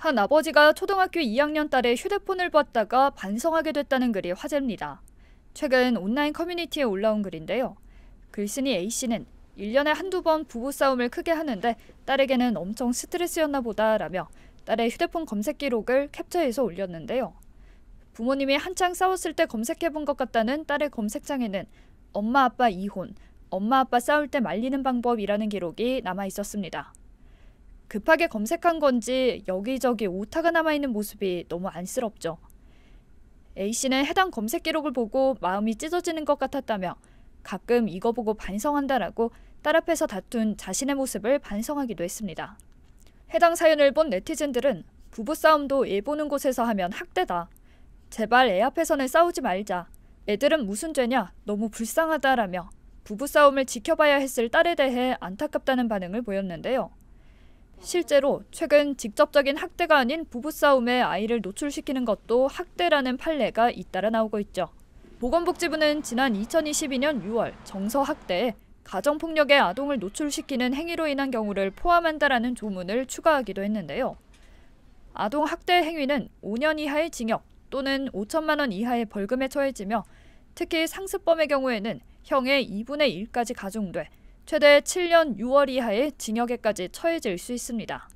한 아버지가 초등학교 2학년 딸의 휴대폰을 봤다가 반성하게 됐다는 글이 화제입니다. 최근 온라인 커뮤니티에 올라온 글인데요. 글쓴이 A씨는 1년에 한두 번 부부싸움을 크게 하는데 딸에게는 엄청 스트레스였나 보다라며 딸의 휴대폰 검색 기록을 캡처해서 올렸는데요. 부모님이 한창 싸웠을 때 검색해본 것 같다는 딸의 검색창에는 엄마 아빠 이혼, 엄마 아빠 싸울 때 말리는 방법이라는 기록이 남아 있었습니다. 급하게 검색한 건지 여기저기 오타가 남아있는 모습이 너무 안쓰럽죠. A씨는 해당 검색 기록을 보고 마음이 찢어지는 것 같았다며 가끔 이거 보고 반성한다라고 딸 앞에서 다툰 자신의 모습을 반성하기도 했습니다. 해당 사연을 본 네티즌들은 부부싸움도 애 보는 곳에서 하면 학대다. 제발 애 앞에서는 싸우지 말자. 애들은 무슨 죄냐? 너무 불쌍하다라며 부부싸움을 지켜봐야 했을 딸에 대해 안타깝다는 반응을 보였는데요. 실제로 최근 직접적인 학대가 아닌 부부싸움에 아이를 노출시키는 것도 학대라는 판례가 잇따라 나오고 있죠. 보건복지부는 지난 2022년 6월 정서학대에 가정폭력에 아동을 노출시키는 행위로 인한 경우를 포함한다라는 조문을 추가하기도 했는데요. 아동학대 행위는 5년 이하의 징역 또는 5천만 원 이하의 벌금에 처해지며 특히 상습범의 경우에는 형의 2분의 1까지 가중돼 최대 7년 6월 이하의 징역에까지 처해질 수 있습니다.